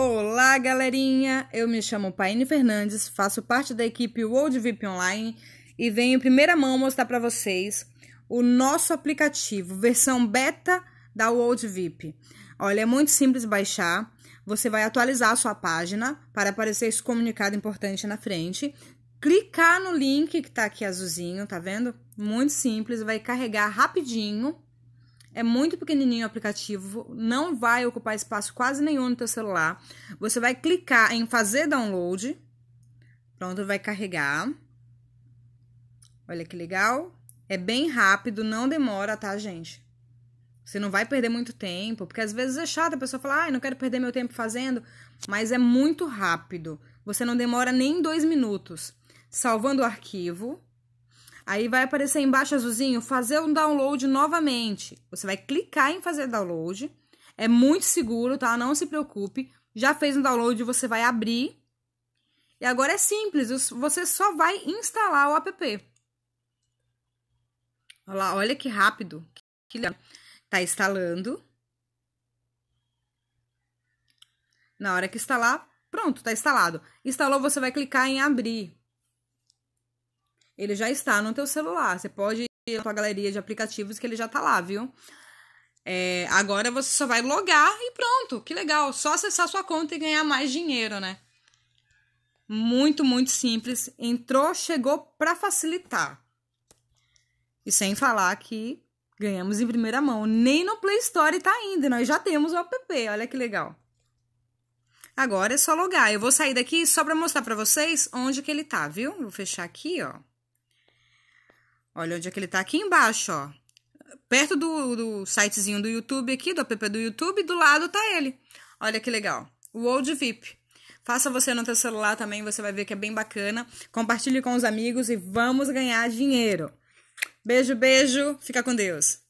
Olá, galerinha! Eu me chamo Paine Fernandes, faço parte da equipe World VIP Online e venho em primeira mão mostrar para vocês o nosso aplicativo, versão beta da World VIP. Olha, é muito simples baixar. Você vai atualizar a sua página para aparecer esse comunicado importante na frente. Clicar no link que está aqui azulzinho, tá vendo? Muito simples, vai carregar rapidinho é muito pequenininho o aplicativo, não vai ocupar espaço quase nenhum no teu celular. Você vai clicar em fazer download. Pronto, vai carregar. Olha que legal. É bem rápido, não demora, tá, gente? Você não vai perder muito tempo, porque às vezes é chato a pessoa falar, ah, não quero perder meu tempo fazendo, mas é muito rápido. Você não demora nem dois minutos. Salvando o arquivo, Aí vai aparecer embaixo azulzinho, fazer um download novamente. Você vai clicar em fazer download. É muito seguro, tá? Não se preocupe. Já fez um download, você vai abrir. E agora é simples, você só vai instalar o app. Olha lá, olha que rápido. Que Tá instalando. Na hora que instalar, pronto, tá instalado. Instalou, você vai clicar em abrir. Ele já está no teu celular. Você pode ir na tua galeria de aplicativos que ele já está lá, viu? É, agora você só vai logar e pronto. Que legal. Só acessar sua conta e ganhar mais dinheiro, né? Muito, muito simples. Entrou, chegou para facilitar. E sem falar que ganhamos em primeira mão. Nem no Play Store tá ainda. Nós já temos o app. Olha que legal. Agora é só logar. Eu vou sair daqui só para mostrar para vocês onde que ele tá, viu? Vou fechar aqui, ó. Olha onde é que ele tá, aqui embaixo, ó. Perto do, do sitezinho do YouTube aqui, do app do YouTube, do lado tá ele. Olha que legal. O Old VIP. Faça você no seu celular também, você vai ver que é bem bacana. Compartilhe com os amigos e vamos ganhar dinheiro. Beijo, beijo. Fica com Deus.